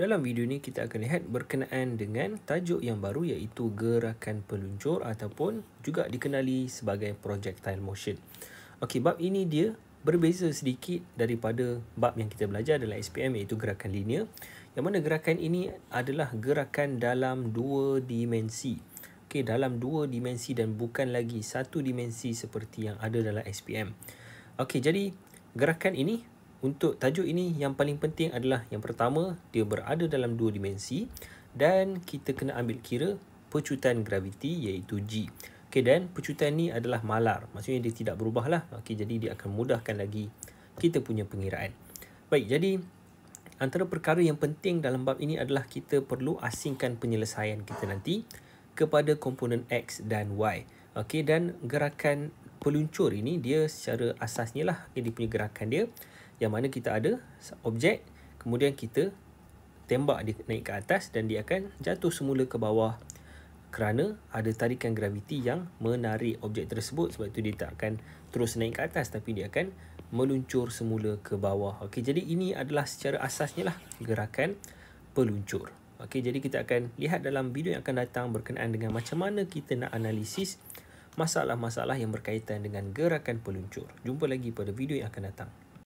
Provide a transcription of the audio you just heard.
Dalam video ni kita akan lihat berkenaan dengan tajuk yang baru iaitu gerakan peluncur ataupun juga dikenali sebagai projectile motion. Okey, bab ini dia berbeza sedikit daripada bab yang kita belajar dalam SPM iaitu gerakan linear. Yang mana gerakan ini adalah gerakan dalam dua dimensi. Okey, dalam dua dimensi dan bukan lagi satu dimensi seperti yang ada dalam SPM. Okey, jadi gerakan ini untuk tajuk ini yang paling penting adalah yang pertama dia berada dalam dua dimensi dan kita kena ambil kira pecutan graviti iaitu G. Okey dan pecutan ni adalah malar. Maksudnya dia tidak berubahlah. Okey jadi dia akan mudahkan lagi kita punya pengiraan. Baik jadi antara perkara yang penting dalam bab ini adalah kita perlu asingkan penyelesaian kita nanti kepada komponen X dan Y. Okey dan gerakan peluncur ini dia secara asasnya lah dia punya gerakan dia yang mana kita ada objek kemudian kita tembak dia naik ke atas dan dia akan jatuh semula ke bawah kerana ada tarikan graviti yang menarik objek tersebut sebab itu dia tak akan terus naik ke atas tapi dia akan meluncur semula ke bawah. Okay, jadi ini adalah secara asasnya lah gerakan peluncur. Okay, jadi kita akan lihat dalam video yang akan datang berkenaan dengan macam mana kita nak analisis masalah-masalah yang berkaitan dengan gerakan peluncur. Jumpa lagi pada video yang akan datang.